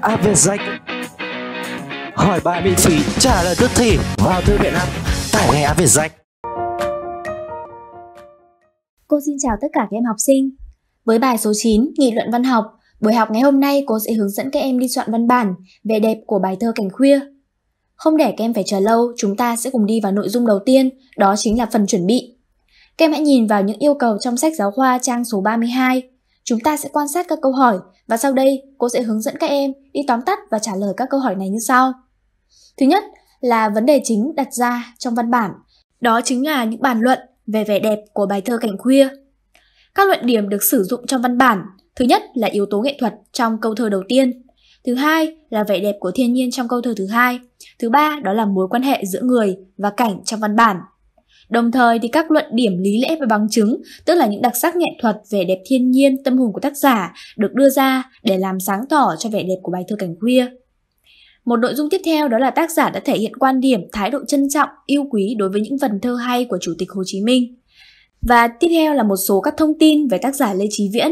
app về danh hỏi bài miễn phí trả lời tức thì vào thư viện app tải ngay app về danh Cô xin chào tất cả các em học sinh với bài số 9 nghị luận văn học buổi học ngày hôm nay cô sẽ hướng dẫn các em đi soạn văn bản về đẹp của bài thơ cảnh khuya không để các em phải chờ lâu chúng ta sẽ cùng đi vào nội dung đầu tiên đó chính là phần chuẩn bị các em hãy nhìn vào những yêu cầu trong sách giáo khoa trang số 32 Chúng ta sẽ quan sát các câu hỏi và sau đây cô sẽ hướng dẫn các em đi tóm tắt và trả lời các câu hỏi này như sau. Thứ nhất là vấn đề chính đặt ra trong văn bản, đó chính là những bàn luận về vẻ đẹp của bài thơ Cảnh Khuya. Các luận điểm được sử dụng trong văn bản, thứ nhất là yếu tố nghệ thuật trong câu thơ đầu tiên, thứ hai là vẻ đẹp của thiên nhiên trong câu thơ thứ hai, thứ ba đó là mối quan hệ giữa người và cảnh trong văn bản, Đồng thời thì các luận điểm lý lẽ và bằng chứng, tức là những đặc sắc nghệ thuật, vẻ đẹp thiên nhiên, tâm hồn của tác giả được đưa ra để làm sáng tỏ cho vẻ đẹp của bài thơ Cảnh Khuya. Một nội dung tiếp theo đó là tác giả đã thể hiện quan điểm, thái độ trân trọng, yêu quý đối với những vần thơ hay của Chủ tịch Hồ Chí Minh. Và tiếp theo là một số các thông tin về tác giả Lê Chí Viễn.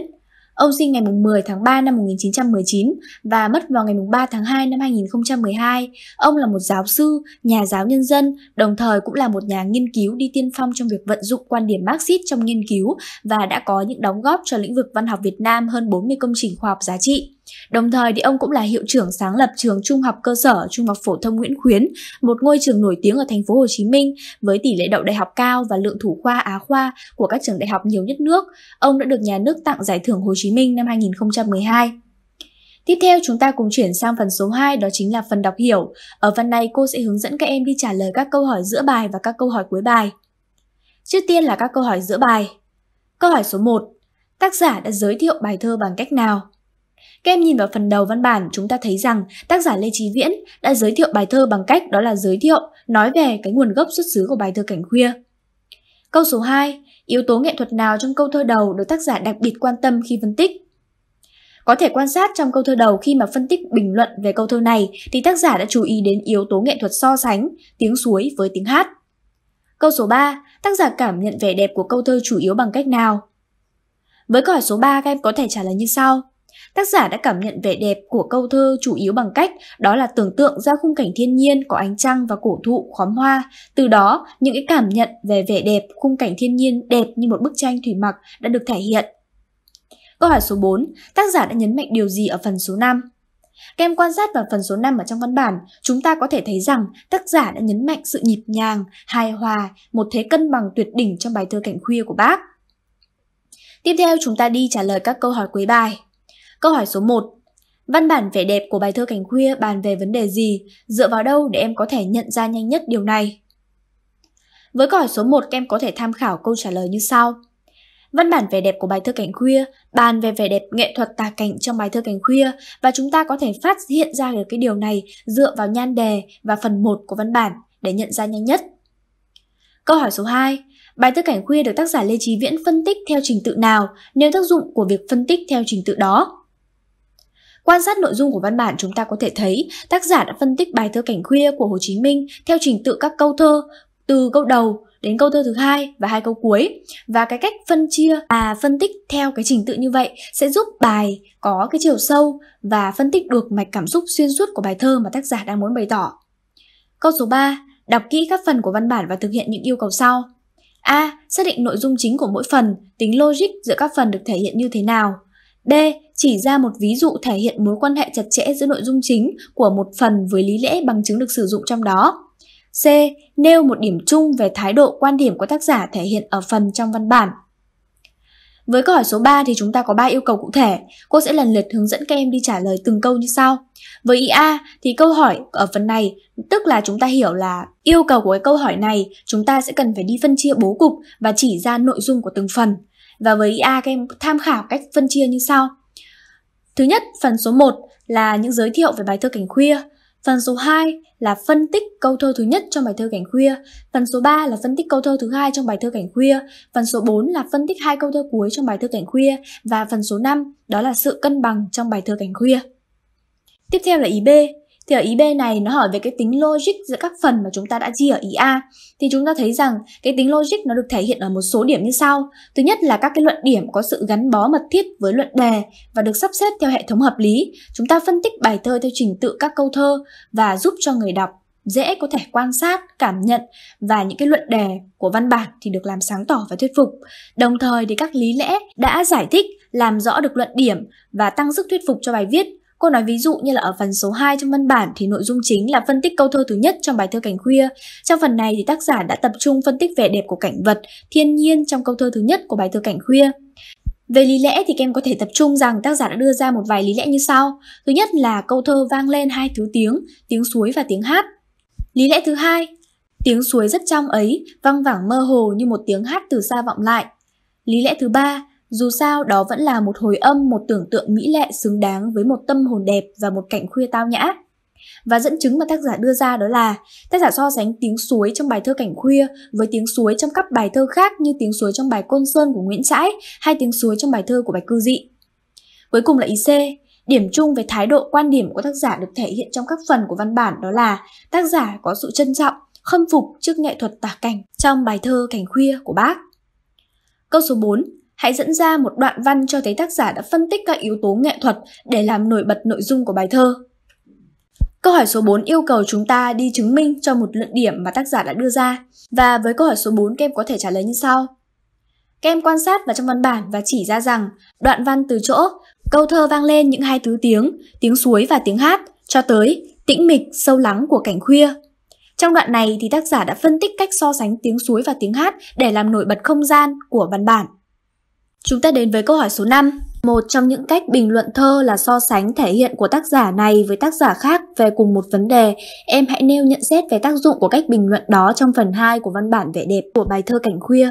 Ông sinh ngày 10 tháng 3 năm 1919 và mất vào ngày 3 tháng 2 năm 2012. Ông là một giáo sư, nhà giáo nhân dân, đồng thời cũng là một nhà nghiên cứu đi tiên phong trong việc vận dụng quan điểm Marxist trong nghiên cứu và đã có những đóng góp cho lĩnh vực văn học Việt Nam hơn 40 công trình khoa học giá trị. Đồng thời thì ông cũng là hiệu trưởng sáng lập trường Trung học cơ sở Trung học phổ thông Nguyễn Khuyến, một ngôi trường nổi tiếng ở thành phố Hồ Chí Minh với tỷ lệ đậu đại học cao và lượng thủ khoa á khoa của các trường đại học nhiều nhất nước. Ông đã được nhà nước tặng giải thưởng Hồ Chí Minh năm 2012. Tiếp theo chúng ta cùng chuyển sang phần số 2 đó chính là phần đọc hiểu. Ở phần này cô sẽ hướng dẫn các em đi trả lời các câu hỏi giữa bài và các câu hỏi cuối bài. Trước tiên là các câu hỏi giữa bài. Câu hỏi số 1. Tác giả đã giới thiệu bài thơ bằng cách nào? Các em nhìn vào phần đầu văn bản, chúng ta thấy rằng tác giả Lê Trí Viễn đã giới thiệu bài thơ bằng cách đó là giới thiệu, nói về cái nguồn gốc xuất xứ của bài thơ Cảnh Khuya. Câu số 2, yếu tố nghệ thuật nào trong câu thơ đầu được tác giả đặc biệt quan tâm khi phân tích? Có thể quan sát trong câu thơ đầu khi mà phân tích bình luận về câu thơ này thì tác giả đã chú ý đến yếu tố nghệ thuật so sánh tiếng suối với tiếng hát. Câu số 3, tác giả cảm nhận vẻ đẹp của câu thơ chủ yếu bằng cách nào? Với câu hỏi số 3 các em có thể trả lời như sau. Tác giả đã cảm nhận vẻ đẹp của câu thơ chủ yếu bằng cách đó là tưởng tượng ra khung cảnh thiên nhiên có ánh trăng và cổ thụ khóm hoa. Từ đó, những cái cảm nhận về vẻ đẹp, khung cảnh thiên nhiên đẹp như một bức tranh thủy mặc đã được thể hiện. Câu hỏi số 4, tác giả đã nhấn mạnh điều gì ở phần số 5? Các em quan sát vào phần số 5 ở trong văn bản, chúng ta có thể thấy rằng tác giả đã nhấn mạnh sự nhịp nhàng, hài hòa, một thế cân bằng tuyệt đỉnh trong bài thơ Cảnh Khuya của bác. Tiếp theo chúng ta đi trả lời các câu hỏi cuối bài. Câu hỏi số 1. Văn bản vẻ đẹp của bài thơ cảnh Khuya bàn về vấn đề gì, dựa vào đâu để em có thể nhận ra nhanh nhất điều này? Với câu hỏi số 1, em có thể tham khảo câu trả lời như sau. Văn bản vẻ đẹp của bài thơ cảnh Khuya bàn về vẻ đẹp nghệ thuật tà cảnh trong bài thơ cảnh Khuya và chúng ta có thể phát hiện ra được cái điều này dựa vào nhan đề và phần 1 của văn bản để nhận ra nhanh nhất. Câu hỏi số 2. Bài thơ Cảnh Khuya được tác giả Lê Trí Viễn phân tích theo trình tự nào nếu tác dụng của việc phân tích theo trình tự đó? Quan sát nội dung của văn bản chúng ta có thể thấy tác giả đã phân tích bài thơ Cảnh Khuya của Hồ Chí Minh theo trình tự các câu thơ từ câu đầu đến câu thơ thứ hai và hai câu cuối và cái cách phân chia và phân tích theo cái trình tự như vậy sẽ giúp bài có cái chiều sâu và phân tích được mạch cảm xúc xuyên suốt của bài thơ mà tác giả đang muốn bày tỏ. Câu số 3, đọc kỹ các phần của văn bản và thực hiện những yêu cầu sau. A. Xác định nội dung chính của mỗi phần, tính logic giữa các phần được thể hiện như thế nào. B chỉ ra một ví dụ thể hiện mối quan hệ chặt chẽ giữa nội dung chính của một phần với lý lẽ bằng chứng được sử dụng trong đó. C. Nêu một điểm chung về thái độ quan điểm của tác giả thể hiện ở phần trong văn bản. Với câu hỏi số 3 thì chúng ta có 3 yêu cầu cụ thể. Cô sẽ lần lượt hướng dẫn các em đi trả lời từng câu như sau. Với IA thì câu hỏi ở phần này tức là chúng ta hiểu là yêu cầu của cái câu hỏi này chúng ta sẽ cần phải đi phân chia bố cục và chỉ ra nội dung của từng phần. Và với IA các em tham khảo cách phân chia như sau. Thứ nhất, phần số 1 là những giới thiệu về bài thơ cảnh khuya. Phần số 2 là phân tích câu thơ thứ nhất trong bài thơ cảnh khuya. Phần số 3 là phân tích câu thơ thứ hai trong bài thơ cảnh khuya. Phần số 4 là phân tích hai câu thơ cuối trong bài thơ cảnh khuya và phần số 5 đó là sự cân bằng trong bài thơ cảnh khuya. Tiếp theo là ý B, thì ở ý B này nó hỏi về cái tính logic giữa các phần mà chúng ta đã chia ở ý A. Thì chúng ta thấy rằng cái tính logic nó được thể hiện ở một số điểm như sau. Thứ nhất là các cái luận điểm có sự gắn bó mật thiết với luận đề và được sắp xếp theo hệ thống hợp lý. Chúng ta phân tích bài thơ theo trình tự các câu thơ và giúp cho người đọc dễ có thể quan sát, cảm nhận và những cái luận đề của văn bản thì được làm sáng tỏ và thuyết phục. Đồng thời thì các lý lẽ đã giải thích, làm rõ được luận điểm và tăng sức thuyết phục cho bài viết Cô nói ví dụ như là ở phần số 2 trong văn bản thì nội dung chính là phân tích câu thơ thứ nhất trong bài thơ Cảnh khuya. Trong phần này thì tác giả đã tập trung phân tích vẻ đẹp của cảnh vật, thiên nhiên trong câu thơ thứ nhất của bài thơ Cảnh khuya. Về lý lẽ thì các em có thể tập trung rằng tác giả đã đưa ra một vài lý lẽ như sau. Thứ nhất là câu thơ vang lên hai thứ tiếng, tiếng suối và tiếng hát. Lý lẽ thứ hai, tiếng suối rất trong ấy, văng vẳng mơ hồ như một tiếng hát từ xa vọng lại. Lý lẽ thứ ba, dù sao đó vẫn là một hồi âm, một tưởng tượng mỹ lệ xứng đáng với một tâm hồn đẹp và một cảnh khuya tao nhã. Và dẫn chứng mà tác giả đưa ra đó là tác giả so sánh tiếng suối trong bài thơ Cảnh Khuya với tiếng suối trong các bài thơ khác như tiếng suối trong bài Côn Sơn của Nguyễn Trãi hay tiếng suối trong bài thơ của Bạch Cư Dị. Cuối cùng là ý C, điểm chung về thái độ quan điểm của tác giả được thể hiện trong các phần của văn bản đó là tác giả có sự trân trọng, khâm phục trước nghệ thuật tả cảnh trong bài thơ Cảnh Khuya của bác. Câu số 4, Hãy dẫn ra một đoạn văn cho thấy tác giả đã phân tích các yếu tố nghệ thuật để làm nổi bật nội dung của bài thơ. Câu hỏi số 4 yêu cầu chúng ta đi chứng minh cho một luận điểm mà tác giả đã đưa ra. Và với câu hỏi số 4 các em có thể trả lời như sau. Các em quan sát vào trong văn bản và chỉ ra rằng đoạn văn từ chỗ câu thơ vang lên những hai thứ tiếng, tiếng suối và tiếng hát cho tới tĩnh mịch sâu lắng của cảnh khuya. Trong đoạn này thì tác giả đã phân tích cách so sánh tiếng suối và tiếng hát để làm nổi bật không gian của văn bản. Chúng ta đến với câu hỏi số 5. Một trong những cách bình luận thơ là so sánh thể hiện của tác giả này với tác giả khác về cùng một vấn đề. Em hãy nêu nhận xét về tác dụng của cách bình luận đó trong phần 2 của văn bản vẻ đẹp của bài thơ Cảnh Khuya.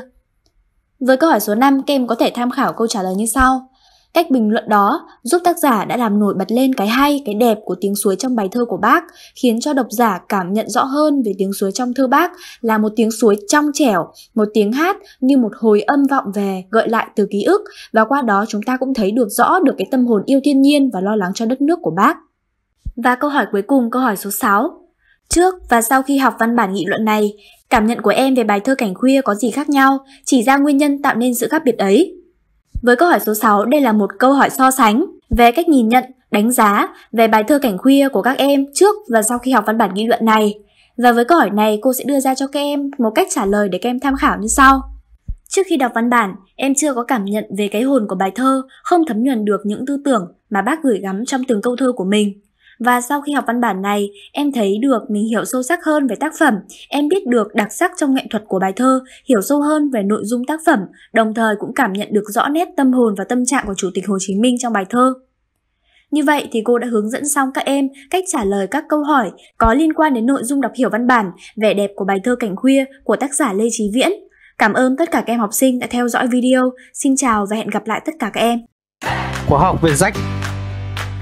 Với câu hỏi số 5, các em có thể tham khảo câu trả lời như sau. Cách bình luận đó giúp tác giả đã làm nổi bật lên cái hay, cái đẹp của tiếng suối trong bài thơ của bác, khiến cho độc giả cảm nhận rõ hơn về tiếng suối trong thơ bác là một tiếng suối trong trẻo, một tiếng hát như một hồi âm vọng về, gợi lại từ ký ức và qua đó chúng ta cũng thấy được rõ được cái tâm hồn yêu thiên nhiên và lo lắng cho đất nước của bác. Và câu hỏi cuối cùng, câu hỏi số 6. Trước và sau khi học văn bản nghị luận này, cảm nhận của em về bài thơ Cảnh Khuya có gì khác nhau, chỉ ra nguyên nhân tạo nên sự khác biệt ấy. Với câu hỏi số 6, đây là một câu hỏi so sánh về cách nhìn nhận, đánh giá về bài thơ cảnh khuya của các em trước và sau khi học văn bản nghị luận này. Và với câu hỏi này, cô sẽ đưa ra cho các em một cách trả lời để các em tham khảo như sau. Trước khi đọc văn bản, em chưa có cảm nhận về cái hồn của bài thơ, không thấm nhuần được những tư tưởng mà bác gửi gắm trong từng câu thơ của mình. Và sau khi học văn bản này, em thấy được mình hiểu sâu sắc hơn về tác phẩm, em biết được đặc sắc trong nghệ thuật của bài thơ, hiểu sâu hơn về nội dung tác phẩm, đồng thời cũng cảm nhận được rõ nét tâm hồn và tâm trạng của Chủ tịch Hồ Chí Minh trong bài thơ. Như vậy thì cô đã hướng dẫn xong các em cách trả lời các câu hỏi có liên quan đến nội dung đọc hiểu văn bản, vẻ đẹp của bài thơ Cảnh Khuya của tác giả Lê Trí Viễn. Cảm ơn tất cả các em học sinh đã theo dõi video. Xin chào và hẹn gặp lại tất cả các em. Khóa học viên sách